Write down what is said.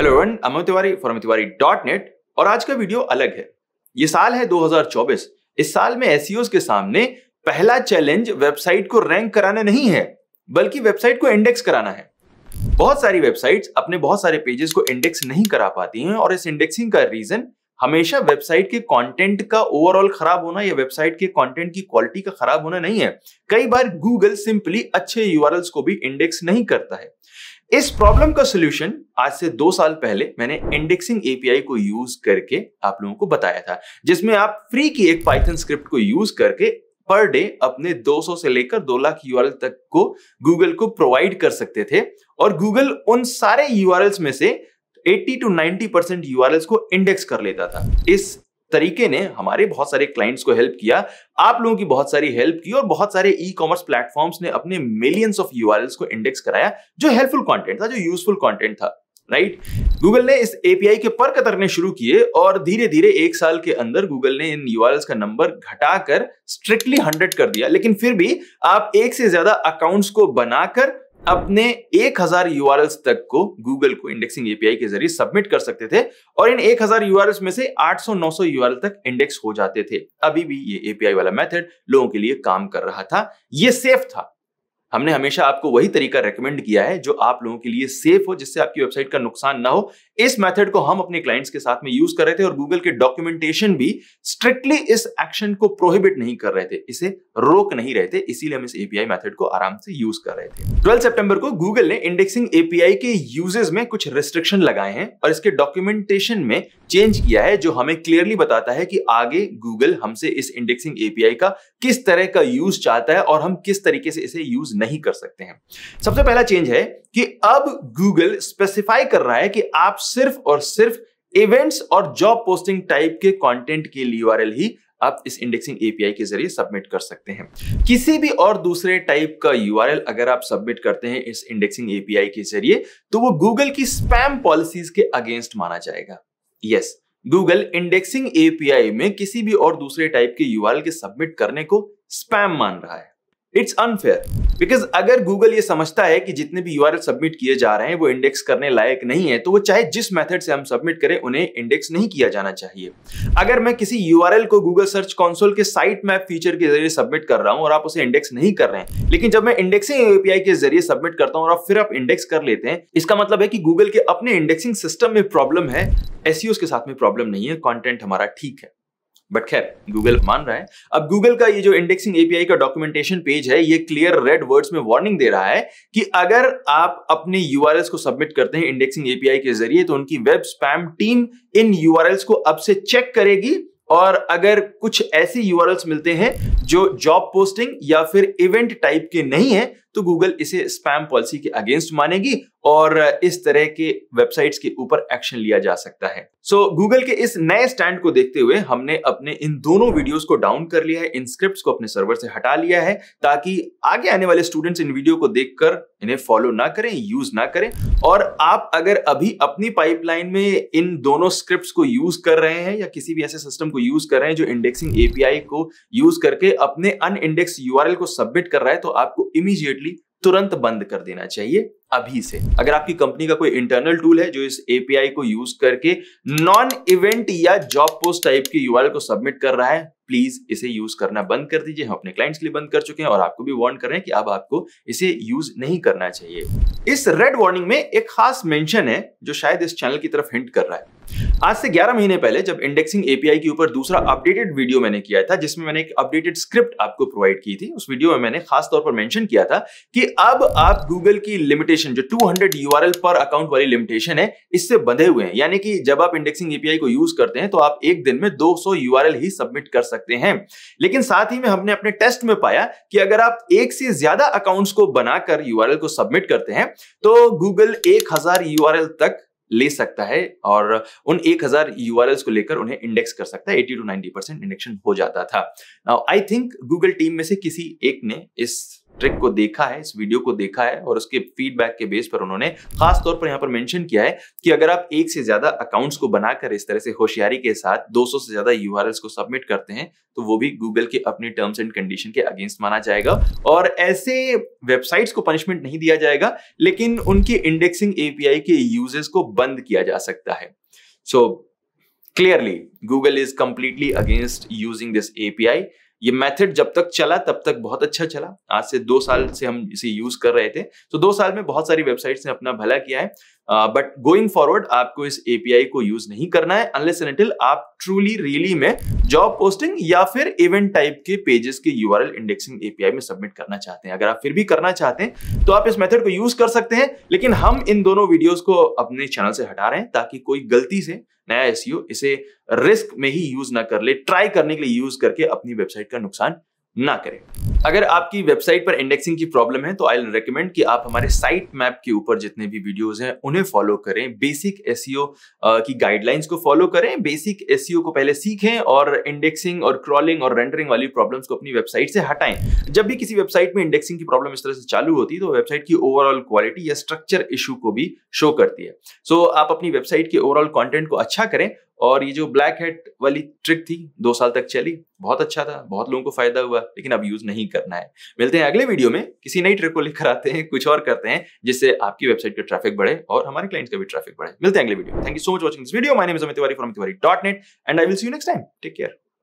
Hello everyone Amit Tiwari from Tiwari dot net और आज का वीडियो अलग है ये साल है 2024 इस साल में एस e के सामने पहला चैलेंज वेबसाइट को रैंक कराने नहीं है बल्कि वेबसाइट को इंडेक्स कराना है बहुत सारी वेबसाइट्स अपने बहुत सारे पेजेस को इंडेक्स नहीं करा पाती हैं और इस इंडेक्सिंग का रीजन हमेशा वेबसाइट के कंटेंट का ओवरऑल खराब होना या वेबसाइट के कंटेंट की क्वालिटी का खराब होना नहीं है कई बार गूगल सिंपली अच्छे यूआरएल्स को भी इंडेक्स नहीं करता है इस प्रॉब्लम का सोल्यूशन आज से दो साल पहले मैंने इंडेक्सिंग एपीआई को यूज करके आप लोगों को बताया था जिसमें आप फ्री की एक पाइथन स्क्रिप्ट को यूज करके पर डे अपने 200 से लेकर 2 लाख यू तक को गूगल को प्रोवाइड कर सकते थे और गूगल उन सारे यू में से 80 टू 90 परसेंट यू को इंडेक्स कर लेता था इस तरीके ने हमारे बहुत सारे क्लाइंट्स को हेल्प किया आप लोगों की बहुत सारी हेल्प की और बहुत सारे ई कॉमर्स प्लेटफॉर्म्स ने अपने मिलियंस ऑफ यू को इंडेक्स कराया जो हेल्पफुल कंटेंट था जो यूजफुल कंटेंट था राइट right? गूगल ने इस एपीआई के पर कतरने शुरू किए और धीरे धीरे एक साल के अंदर गूगल ने इन यूआरएल्स का नंबर घटाकर स्ट्रिक्टली हंड्रेड कर दिया लेकिन फिर भी आप एक से ज्यादा अकाउंट्स को बनाकर अपने 1000 हजार तक को गूगल को इंडेक्सिंग एपीआई के जरिए सबमिट कर सकते थे और इन 1000 हजार में से 800-900 यूआरएल तक इंडेक्स हो जाते थे अभी भी ये एपीआई वाला मेथड लोगों के लिए काम कर रहा था ये सेफ था हमने हमेशा आपको वही तरीका रेकमेंड किया है जो आप लोगों के लिए सेफ हो जिससे आपकी वेबसाइट का नुकसान ना हो इस मेथड को हम अपने क्लाइंट्स के साथ में यूज कर रहे थे और गूगल के डॉक्यूमेंटेशन भी स्ट्रिक्टली इस एक्शन को प्रोहिबिट नहीं कर रहे थे इसे रोक नहीं रहे थे इसीलिए हम इस एपीआई मेथड को आराम से यूज कर रहे थे 12 सितंबर को गूगल ने इंडेक्सिंग एपीआई के यूजेस में कुछ रिस्ट्रिक्शन लगाए हैं और इसके डॉक्यूमेंटेशन में चेंज किया है जो हमें क्लियरली बताता है कि आगे गूगल हमसे इस इंडेक्सिंग एपीआई का किस तरह का यूज चाहता है और हम किस तरीके से इसे यूज नहीं कर सकते हैं सबसे पहला चेंज है कि अब गूगल स्पेसिफाई कर रहा है कि आप सिर्फ और सिर्फ इवेंट्स और जॉब पोस्टिंग टाइप के कंटेंट के यूआरएल ही आप इस इंडेक्सिंग एपीआई के जरिए सबमिट कर सकते हैं किसी भी और दूसरे टाइप का यूआरएल अगर आप सबमिट करते हैं इस इंडेक्सिंग एपीआई के जरिए तो वो गूगल की स्पैम पॉलिसीज के अगेंस्ट माना जाएगा yes yes, Google indexing API में किसी भी और दूसरे टाइप के यूआरएल के सबमिट करने को स्पैम मान रहा है इट्स अनफेयर बिकॉज अगर गूगल ये समझता है कि जितने भी यू सबमिट किए जा रहे हैं वो इंडेक्स करने लायक नहीं है तो वो चाहे जिस मेथड से हम सबमिट करें उन्हें इंडेक्स नहीं किया जाना चाहिए अगर मैं किसी यू को गूगल सर्च कॉन्सोल के साइट मैप फीचर के जरिए सबमिट कर रहा हूँ और आप उसे इंडेक्स नहीं कर रहे हैं लेकिन जब मैं इंडेक्सिंग एपीआई के जरिए सबमिट करता हूँ और फिर आप इंडेक्स कर लेते हैं इसका मतलब है कि गूगल के अपने इंडेक्सिंग सिस्टम में प्रॉब्लम है एसईओ e के साथ में प्रॉब्लम नहीं है कॉन्टेंट हमारा ठीक है बट खैर गूगल मान रहा है अब गूगल का ये जो इंडेक्सिंग एपीआई का डॉक्यूमेंटेशन पेज है ये क्लियर रेड वर्ड्स में वार्निंग दे रहा है कि अगर आप अपने यू को सबमिट करते हैं इंडेक्सिंग एपीआई के जरिए तो उनकी वेब स्पैम टीम इन यू को अब से चेक करेगी और अगर कुछ ऐसे यू मिलते हैं जो जॉब पोस्टिंग या फिर इवेंट टाइप के नहीं है तो गूगल इसे स्पैम पॉलिसी के अगेंस्ट मानेगी और इस तरह के वेबसाइट्स के ऊपर एक्शन लिया जा सकता है सो so, गूगल के इस नए स्टैंड को देखते हुए हमने अपने इन दोनों वीडियोस को डाउन कर लिया है इन स्क्रिप्ट को अपने सर्वर से हटा लिया है ताकि आगे आने वाले स्टूडेंट्स इन वीडियो को देखकर इन्हें फॉलो ना करें यूज ना करें और आप अगर अभी अपनी पाइपलाइन में इन दोनों स्क्रिप्ट को यूज कर रहे हैं या किसी भी ऐसे सिस्टम को यूज कर रहे हैं जो इंडेक्सिंग एपीआई को यूज करके अपने अन इंडेक्स यूआरएल को सबमिट कर रहा है तो आपको इमीजिएटली तुरंत बंद कर देना चाहिए अभी से अगर आपकी कंपनी का कोई इंटरनल टूल है जो इस एपीआई को यूज करके नॉन इवेंट या जॉब पोस्ट टाइप के यूआरएल को सबमिट कर रहा है प्लीज इसे यूज करना बंद कर दीजिए हम अपने क्लाइंट्स के लिए बंद कर चुके हैं और आपको भी वार्न कर रहे हैं कि अब आपको इसे यूज नहीं करना चाहिए इस रेड वार्निंग में एक खास मेंशन है जो शायद इस चैनल की तरफ हिंट कर रहा है आज से 11 महीने पहले जब इंडेक्सिंग एपीआई के ऊपर दूसरा अपडेटेड वीडियो मैंने किया था जिसमें मैंने एक अपडेटेड स्क्रिप्ट आपको प्रोवाइड की थी उस वीडियो में मैंने खास तौर पर मेंशन किया था कि अब आप गूगल की लिमिटेशन जो 200 यूआरएल पर अकाउंट वाली लिमिटेशन है इससे बंधे हुए हैं यानी कि जब आप इंडेक्सिंग एपीआई को यूज करते हैं तो आप एक दिन में दो सौ ही सबमिट कर सकते हैं लेकिन साथ ही में हमने अपने टेस्ट में पाया कि अगर आप एक से ज्यादा अकाउंट्स को बनाकर यू को सबमिट करते हैं तो गूगल एक हजार तक ले सकता है और उन 1000 हजार को लेकर उन्हें इंडेक्स कर सकता है 80 टू 90 परसेंट इंडेक्शन हो जाता था आई थिंक गूगल टीम में से किसी एक ने इस ट्रिक को देखा है इस वीडियो को देखा है और उसके फीडबैक के बेस पर उन्होंने खास तौर पर यहाँ पर मेंशन किया है कि अगर आप एक से ज्यादा अकाउंट्स को बनाकर इस तरह से होशियारी के साथ 200 से ज्यादा यू को सबमिट करते हैं तो वो भी गूगल के अपने टर्म्स एंड कंडीशन के अगेंस्ट माना जाएगा और ऐसे वेबसाइट्स को पनिशमेंट नहीं दिया जाएगा लेकिन उनके इंडेक्सिंग एपीआई के यूजेस को बंद किया जा सकता है so clearly Google is completely against using this API ये मेथड जब तक चला तब तक बहुत अच्छा चला आज से दो साल से हम इसे यूज कर रहे थे तो दो साल में बहुत सारी वेबसाइट्स ने अपना भला किया है बट गोइंग फॉरवर्ड आपको इस एपीआई को यूज नहीं करना है अनलेस एंटिल आप ट्रूली रियली में जॉब पोस्टिंग या फिर इवेंट टाइप के पेजेस के यू इंडेक्सिंग एपीआई में सबमिट करना चाहते हैं अगर आप फिर भी करना चाहते हैं तो आप इस मेथड को यूज कर सकते हैं लेकिन हम इन दोनों वीडियोस को अपने चैनल से हटा रहे हैं ताकि कोई गलती से नया एस e इसे रिस्क में ही यूज ना कर ले ट्राई करने के लिए यूज करके अपनी वेबसाइट का नुकसान ना करें अगर आपकी वेबसाइट पर इंडेक्सिंग की प्रॉब्लम है तो आई रिकमेंड कि आप हमारे साइट मैप के ऊपर जितने भी वीडियोस हैं उन्हें फॉलो करें बेसिक एस e की गाइडलाइंस को फॉलो करें बेसिक एस e को पहले सीखें और इंडेक्सिंग और क्रॉलिंग और रेंडरिंग वाली प्रॉब्लम्स को अपनी वेबसाइट से हटाएं जब भी किसी वेबसाइट में इंडेक्सिंग की प्रॉब्लम इस तरह से चालू होती है तो वेबसाइट की ओवरऑल क्वालिटी या स्ट्रक्चर इशू को भी शो करती है सो so, आप अपनी वेबसाइट के ओवरऑल कॉन्टेंट को अच्छा करें और ये जो ब्लैक हेड वाली ट्रिक थी दो साल तक चली बहुत अच्छा था बहुत लोगों को फायदा हुआ लेकिन अब यूज नहीं करना है मिलते हैं अगले वीडियो में किसी नई ट्रिक को लेकर आते हैं कुछ और करते हैं जिससे आपकी वेबसाइट का ट्रैफिक बढ़े और हमारे क्लाइंट्स का भी ट्रैफिक बढ़े मिलते हैं अगले video thank you so much watching this video my name is Amit Tiwari from Tiwari dot net and I will see you next time take care